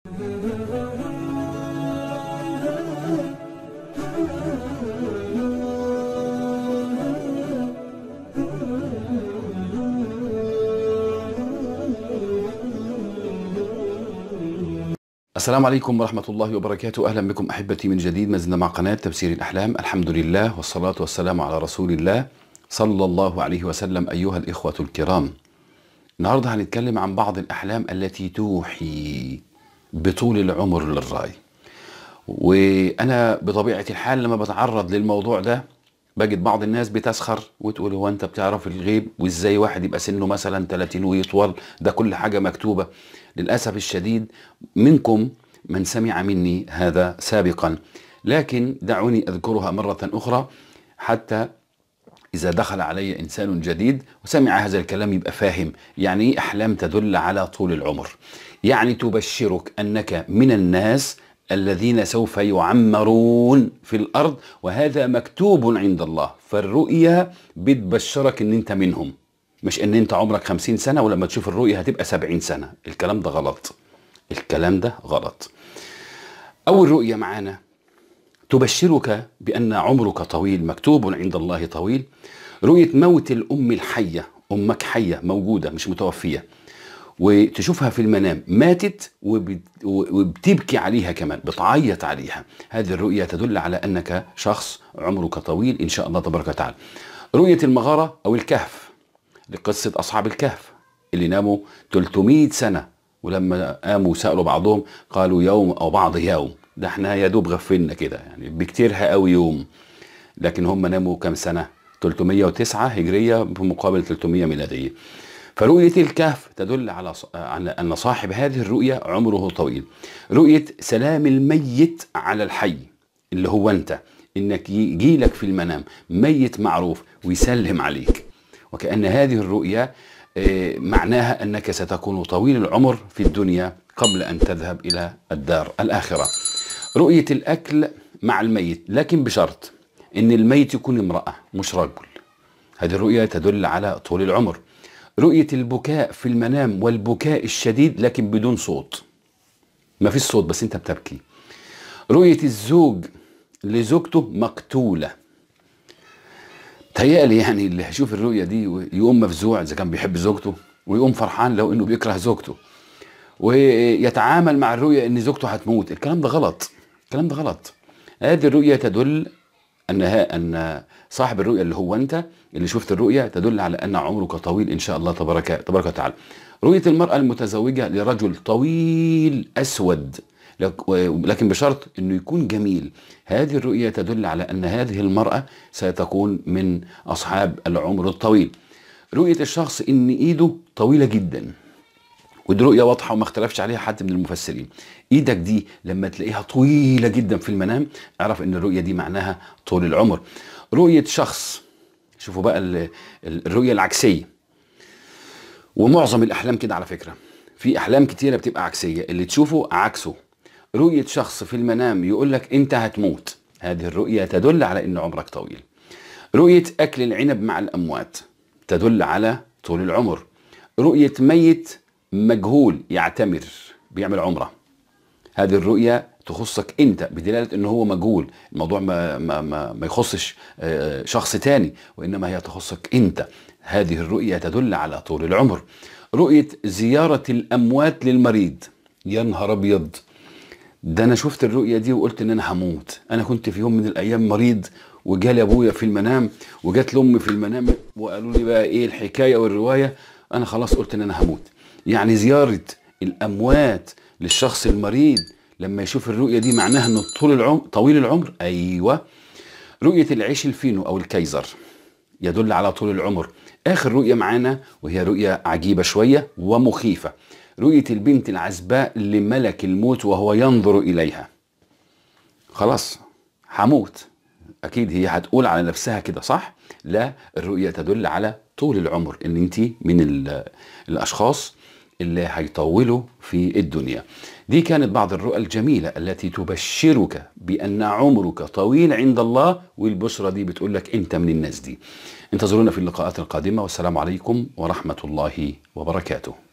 السلام عليكم ورحمة الله وبركاته أهلا بكم أحبتي من جديد ما زلنا مع قناة تفسير الأحلام الحمد لله والصلاة والسلام على رسول الله صلى الله عليه وسلم أيها الإخوة الكرام النهاردة هنتكلم عن بعض الأحلام التي توحي بطول العمر للراي وانا بطبيعه الحال لما بتعرض للموضوع ده بجد بعض الناس بتسخر وتقول هو انت بتعرف الغيب وازاي واحد يبقى سنه مثلا 30 ويطول ده كل حاجه مكتوبه للاسف الشديد منكم من سمع مني هذا سابقا لكن دعوني اذكرها مره اخرى حتى إذا دخل علي إنسان جديد وسمع هذا الكلام يبقى فاهم يعني إيه أحلام تدل على طول العمر يعني تبشرك أنك من الناس الذين سوف يعمرون في الأرض وهذا مكتوب عند الله فالرؤية بتبشرك أن أنت منهم مش أن أنت عمرك خمسين سنة ولما تشوف الرؤية هتبقى سبعين سنة الكلام ده غلط الكلام ده غلط أول رؤية معانا تبشرك بأن عمرك طويل مكتوب عند الله طويل رؤية موت الأم الحية أمك حية موجودة مش متوفية وتشوفها في المنام ماتت وبتبكي عليها كمان بتعيط عليها هذه الرؤية تدل على أنك شخص عمرك طويل إن شاء الله تبارك وتعالى رؤية المغارة أو الكهف لقصة أصحاب الكهف اللي ناموا 300 سنة ولما قاموا سألوا بعضهم قالوا يوم أو بعض يوم ده احنا يا دوب غفلنا كده يعني بكتيرها قوي يوم لكن هم ناموا كام سنه 309 هجريه بمقابل 300 ميلاديه فرؤية الكهف تدل على على أن صاحب هذه الرؤية عمره طويل رؤية سلام الميت على الحي اللي هو أنت إنك يجيلك في المنام ميت معروف ويسلم عليك وكأن هذه الرؤية آه، معناها أنك ستكون طويل العمر في الدنيا قبل أن تذهب إلى الدار الآخرة رؤية الأكل مع الميت لكن بشرط أن الميت يكون امرأة مش رجل هذه الرؤية تدل على طول العمر رؤية البكاء في المنام والبكاء الشديد لكن بدون صوت ما في صوت بس انت بتبكي رؤية الزوج لزوجته مقتولة تهيألي يعني اللي هيشوف الرؤية دي يقوم مفزوع إذا كان بيحب زوجته ويقوم فرحان لو إنه بيكره زوجته ويتعامل مع الرؤية إن زوجته هتموت الكلام ده غلط الكلام ده غلط هذه الرؤية تدل أنها أن صاحب الرؤية اللي هو أنت اللي شفت الرؤية تدل على أن عمرك طويل إن شاء الله تبارك تبارك وتعالى رؤية المرأة المتزوجة لرجل طويل أسود لكن بشرط انه يكون جميل هذه الرؤيه تدل على ان هذه المراه ستكون من اصحاب العمر الطويل رؤيه الشخص ان ايده طويله جدا ودي رؤيه واضحه وما اختلفش عليها حد من المفسرين ايدك دي لما تلاقيها طويله جدا في المنام اعرف ان الرؤيه دي معناها طول العمر رؤيه شخص شوفوا بقى الرؤيه العكسيه ومعظم الاحلام كده على فكره في احلام كتيره بتبقى عكسيه اللي تشوفه عكسه رؤيه شخص في المنام يقول لك انت هتموت هذه الرؤيه تدل على ان عمرك طويل رؤيه اكل العنب مع الاموات تدل على طول العمر رؤيه ميت مجهول يعتمر بيعمل عمره هذه الرؤية تخصك انت بدلالة ان هو مجهول الموضوع ما, ما, ما, ما يخصش آه، شخص تاني وانما هي تخصك انت هذه الرؤية تدل على طول العمر رؤية زيارة الاموات للمريض يا نهار ابيض ده انا شفت الرؤية دي وقلت ان انا هموت انا كنت في يوم من الايام مريض وجالي ابويا في المنام وجات لامي في المنام وقالوا لي بقى ايه الحكاية والرواية انا خلاص قلت ان انا هموت يعني زيارة الأموات للشخص المريض لما يشوف الرؤية دي معناها أنه طول العمر طويل العمر أيوة رؤية العيش الفينو أو الكايزر يدل على طول العمر آخر رؤية معانا وهي رؤية عجيبة شوية ومخيفة رؤية البنت العزباء لملك الموت وهو ينظر إليها خلاص حموت أكيد هي هتقول على نفسها كده صح؟ لا الرؤية تدل على طول العمر ان انت من الاشخاص اللي هيطوله في الدنيا دي كانت بعض الرؤى الجميلة التي تبشرك بأن عمرك طويل عند الله والبشرى دي بتقول لك أنت من الناس دي انتظرونا في اللقاءات القادمة والسلام عليكم ورحمة الله وبركاته